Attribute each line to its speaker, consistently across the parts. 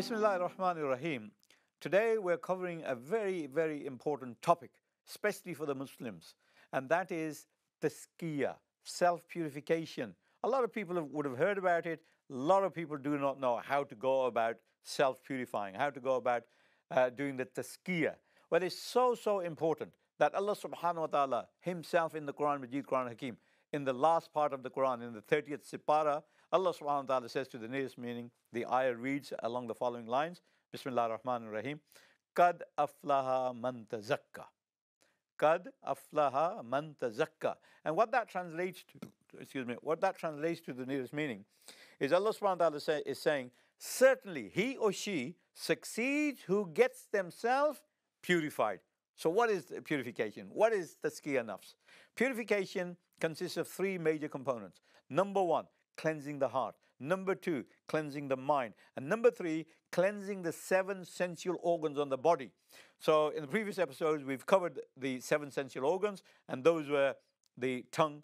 Speaker 1: Bismillah ar-Rahman ar-Rahim. Today we're covering a very, very important topic, especially for the Muslims, and that is tazkiyah, self-purification. A lot of people have, would have heard about it. A lot of people do not know how to go about self-purifying, how to go about uh, doing the tazkiyah. Well, it's so, so important that Allah subhanahu wa ta'ala himself in the Quran, Majid Quran Hakim, in the last part of the Quran, in the 30th Sipara, Allah subhanahu wa ta'ala says to the nearest meaning, the ayah reads along the following lines Bismillah ar-Rahman ar-Rahim. Kad aflaha man tazakka. Kad aflaha man tazakka. And what that translates to, excuse me, what that translates to the nearest meaning is Allah subhanahu wa ta'ala is saying, certainly he or she succeeds who gets themselves purified. So, what is purification? What is the nafs? Purification consists of three major components. Number one, cleansing the heart. Number two, cleansing the mind. And number three, cleansing the seven sensual organs on the body. So, in the previous episodes, we've covered the seven sensual organs, and those were the tongue,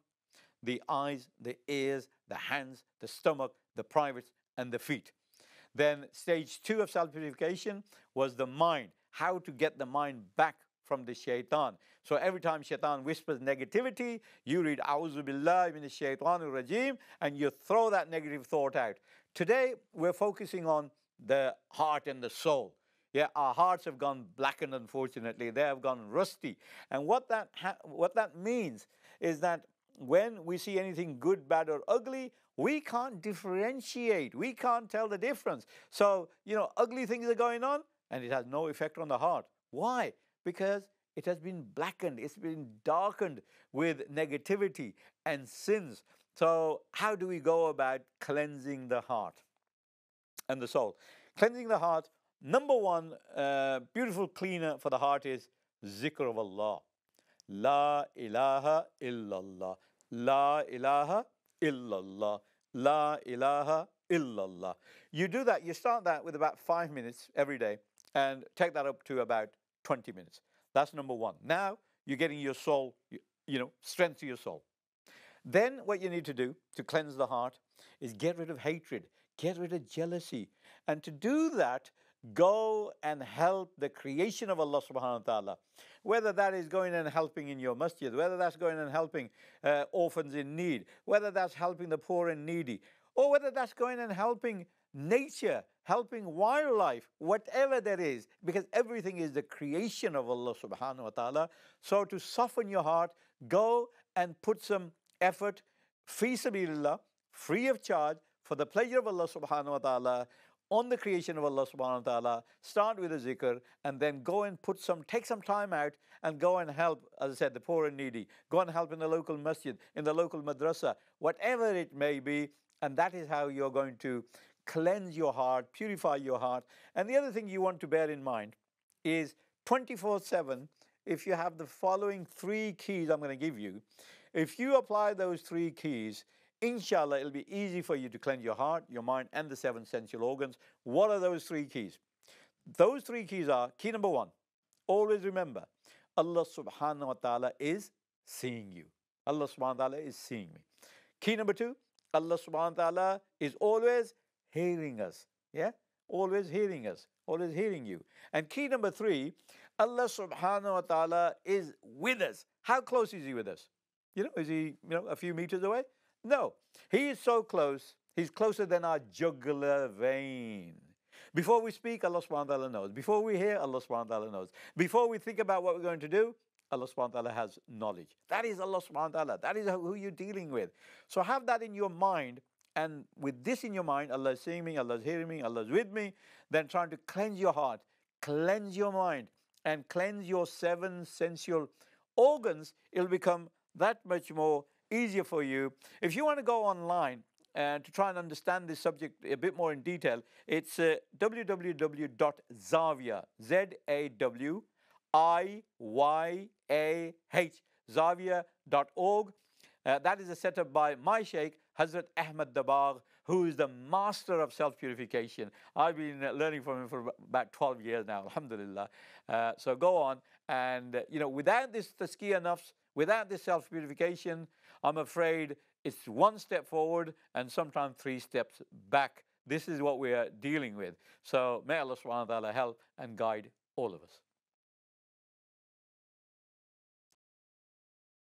Speaker 1: the eyes, the ears, the hands, the stomach, the privates, and the feet. Then, stage two of self purification was the mind, how to get the mind back from the shaitan. So every time shaitan whispers negativity, you read Auzubillah Billah min shaitan rajim and you throw that negative thought out. Today, we're focusing on the heart and the soul. Yeah, our hearts have gone blackened, unfortunately. They have gone rusty. And what that, what that means is that when we see anything good, bad, or ugly, we can't differentiate. We can't tell the difference. So, you know, ugly things are going on and it has no effect on the heart. Why? because it has been blackened, it's been darkened with negativity and sins. So, how do we go about cleansing the heart and the soul? Cleansing the heart, number one uh, beautiful cleaner for the heart is zikr of Allah. La ilaha illallah. La ilaha illallah. La ilaha illallah. You do that, you start that with about five minutes every day and take that up to about 20 minutes. That's number one. Now you're getting your soul, you, know, strength to your soul. Then what you need to do to cleanse the heart is get rid of hatred, get rid of jealousy. And to do that, go and help the creation of Allah subhanahu wa ta'ala. Whether that is going and helping in your masjid, whether that's going and helping uh, orphans in need, whether that's helping the poor and needy, or whether that's going and helping nature, helping wildlife, whatever that is, because everything is the creation of Allah subhanahu wa ta'ala. So to soften your heart, go and put some effort, fi sabilillah, free of charge, for the pleasure of Allah subhanahu wa ta'ala, on the creation of Allah subhanahu wa ta'ala, start with a zikr and then go and put some, take some time out and go and help, as I said, the poor and needy. Go and help in the local masjid, in the local madrasa, whatever it may be. And that is how you're going to cleanse your heart, purify your heart. And the other thing you want to bear in mind is 24 7, if you have the following three keys I'm going to give you, if you apply those three keys, inshallah, it'll be easy for you to cleanse your heart, your mind, and the seven sensual organs. What are those three keys? Those three keys are key number one, always remember Allah subhanahu wa ta'ala is seeing you. Allah subhanahu wa ta'ala is seeing me. Key number two, Allah subhanahu wa ta'ala is always hearing us. Yeah? Always hearing us. Always hearing you. And key number three, Allah subhanahu wa ta'ala is with us. How close is he with us? You know, is he, you know, a few meters away? No. He is so close, he's closer than our jugular vein. Before we speak, Allah subhanahu wa ta'ala knows. Before we hear, Allah subhanahu wa ta'ala knows. Before we think about what we're going to do, Allah subhanahu wa ta'ala has knowledge. That is Allah subhanahu wa ta'ala. That is who you're dealing with. So have that in your mind and with this in your mind, Allah is seeing me, Allah is hearing me, Allah is with me, then trying to cleanse your heart, cleanse your mind, and cleanse your seven sensual organs, it'll become that much more easier for you. If you want to go online and uh, to try and understand this subject a bit more in detail, it's uh, www.zavia, Z-A-W-I-Y-A-H, zavia.org. Uh, that is a setup by my sheikh, Hazrat Ahmad Dabagh, who is the master of self purification. I've been learning from him for about 12 years now, alhamdulillah. Uh, so go on. And, uh, you know, without this tazkiyah nafs, without this self purification, I'm afraid it's one step forward and sometimes three steps back. This is what we are dealing with. So may Allah subhanahu wa ta'ala help and guide all of us.